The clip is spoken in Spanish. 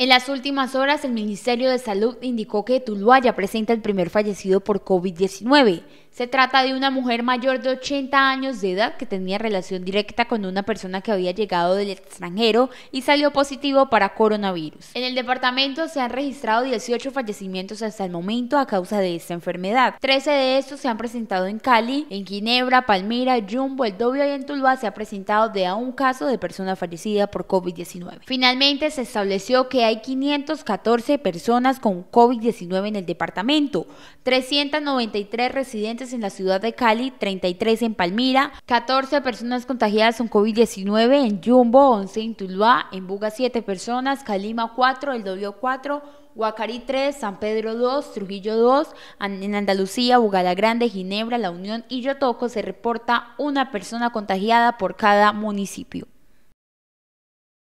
En las últimas horas, el Ministerio de Salud indicó que Tuluaya presenta el primer fallecido por COVID-19. Se trata de una mujer mayor de 80 años de edad que tenía relación directa con una persona que había llegado del extranjero y salió positivo para coronavirus. En el departamento se han registrado 18 fallecimientos hasta el momento a causa de esta enfermedad. 13 de estos se han presentado en Cali, en Ginebra, Palmira, Jumbo, El Dobio y en Tuluá se ha presentado de a un caso de persona fallecida por COVID-19. Finalmente se estableció que hay 514 personas con COVID-19 en el departamento, 393 residentes en la ciudad de Cali, 33 en Palmira, 14 personas contagiadas con COVID-19 en Yumbo, 11 en Tuluá, en Buga 7 personas, Calima 4, El w 4, Guacarí 3, San Pedro 2, Trujillo 2, en Andalucía, Bugala Grande, Ginebra, La Unión y Yotoco se reporta una persona contagiada por cada municipio.